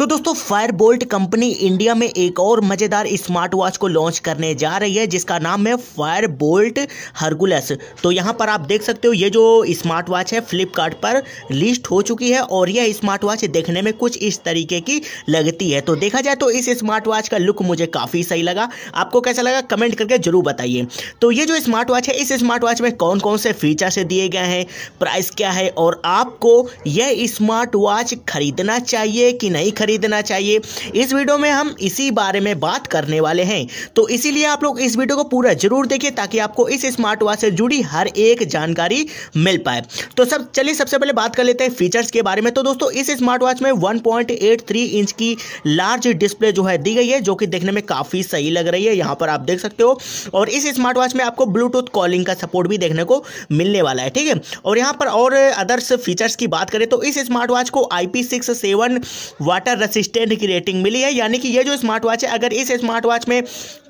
तो दोस्तों Fire Boltt company India में एक और मज़ेदार स्मार्ट वॉच को लॉन्च करने जा रही है जिसका नाम है फायर बोल्ट हरगुलस तो यहाँ पर आप देख सकते हो ये जो स्मार्ट वॉच है फ्लिपकार्ट पर लिस्ट हो चुकी है और यह स्मार्ट वॉच देखने में कुछ इस तरीके की लगती है तो देखा जाए तो इस स्मार्ट वॉच का लुक मुझे काफ़ी सही लगा आपको कैसा लगा कमेंट करके जरूर बताइए तो ये जो स्मार्ट वॉच है इस स्मार्ट वॉच में कौन कौन से फीचर्स दिए गए हैं प्राइस क्या है और आपको यह स्मार्ट वॉच खरीदना चाहिए कि नहीं खरीद खरीदना चाहिए इस वीडियो में हम इसी बारे में बात करने वाले हैं तो इसीलिए आप लोग इस वीडियो को पूरा जरूर देखिए ताकि आपको इस स्मार्ट वॉच से जुड़ी हर एक जानकारी मिल पाए तो सब चलिए सबसे पहले बात कर लेते हैं फीचर्स के बारे में तो दोस्तों इस स्मार्ट वॉच में वन इंच की लार्ज डिस्प्ले जो है दी गई है जो कि देखने में काफ़ी सही लग रही है यहाँ पर आप देख सकते हो और इस स्मार्ट वॉच में आपको ब्लूटूथ कॉलिंग का सपोर्ट भी देखने को मिलने वाला है ठीक है और यहाँ पर और अदर्स फीचर्स की बात करें तो इस स्मार्ट वॉच को आई पी वाटर रसिस्टेंट की रेटिंग मिली है यानी कि ये जो स्मार्ट वॉच है अगर इस स्मार्ट वॉच में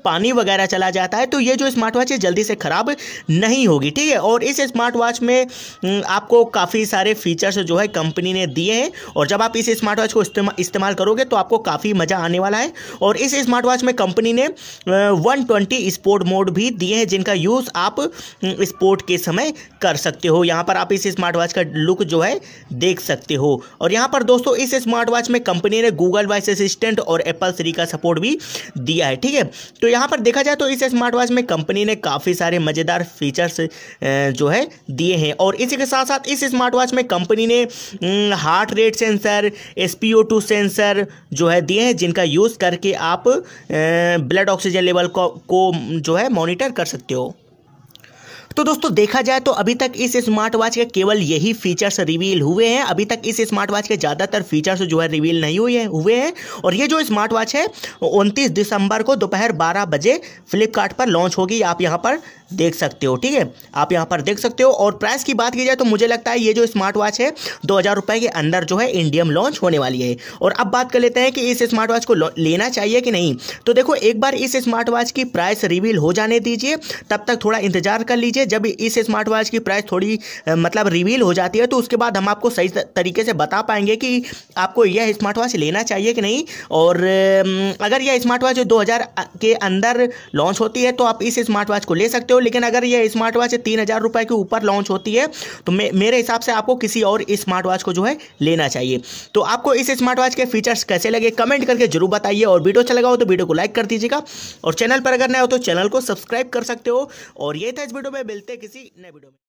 पानी वगैरह चला जाता है तो ये जो स्मार्ट वॉच है जल्दी से ख़राब नहीं होगी ठीक है और इस स्मार्ट वॉच में हम्म, आपको काफ़ी सारे फीचर्स जो है कंपनी ने दिए हैं और जब आप इस स्मार्ट वॉच को इस्तेमाल करोगे तो आपको काफ़ी मज़ा आने वाला है और इस स्मार्ट वॉच में कंपनी ने वन ट्वेंटी स्पोर्ट मोड भी दिए हैं जिनका यूज़ आप स्पोर्ट हम्म, के समय कर सकते हो यहाँ पर आप इस स्मार्ट वॉच का लुक जो है देख सकते हो और यहाँ पर दोस्तों इस स्मार्ट वॉच में कंपनी ने गूगल वॉइस असिस्टेंट और एप्पल सीरी का सपोर्ट भी दिया है ठीक है तो यहाँ पर देखा जाए तो इस स्मार्ट वॉच में कंपनी ने काफ़ी सारे मज़ेदार फीचर्स जो है दिए हैं और इसी के साथ साथ इस स्मार्ट वॉच में कंपनी ने heart rate sensor S sensor जो है दिए हैं जिनका यूज़ करके आप ब्लड ऑक्सीजन लेवल को, को जो है मॉनिटर कर सकते हो तो दोस्तों देखा जाए तो अभी तक इस स्मार्ट वॉच के केवल यही फीचर्स रिवील हुए हैं अभी तक इस स्मार्ट वॉच के ज़्यादातर फीचर्स जो है रिवील नहीं हुए हुए हैं और ये जो स्मार्ट वॉच है उनतीस दिसंबर को दोपहर बारह बजे फ्लिपकार्ट पर लॉन्च होगी आप यहाँ पर देख सकते हो ठीक है आप यहाँ पर देख सकते हो और प्राइस की बात की जाए तो मुझे लगता है ये जो स्मार्ट वॉच है दो हज़ार के अंदर जो है इंडियम लॉन्च होने वाली है और अब बात कर लेते हैं कि इस स्मार्ट वॉच को लेना चाहिए कि नहीं तो देखो एक बार इस स्मार्ट वॉच की प्राइस रिवील हो जाने दीजिए तब तक थोड़ा इंतजार कर लीजिए जब इस स्मार्ट वॉच की प्राइस थोड़ी मतलब रिवील हो जाती है तो उसके बाद हम आपको सही तरीके से बता पाएंगे कि आपको यह स्मार्ट वॉच लेना चाहिए कि नहीं और अगर यह स्मार्ट वॉच दो के अंदर लॉन्च होती है तो आप इस स्मार्ट वॉच को ले सकते हो हो लेकिन अगर ये स्मार्ट वॉच तीन हज़ार रुपए के ऊपर लॉन्च होती है तो मे, मेरे हिसाब से आपको किसी और स्मार्ट वॉच को जो है लेना चाहिए तो आपको इस स्मार्ट वॉच के फीचर्स कैसे लगे कमेंट करके जरूर बताइए और वीडियो अच्छा लगा हो तो वीडियो को लाइक कर दीजिएगा और चैनल पर अगर नया हो तो चैनल को सब्सक्राइब कर सकते हो और ये था इस वीडियो में मिलते किसी नए वीडियो में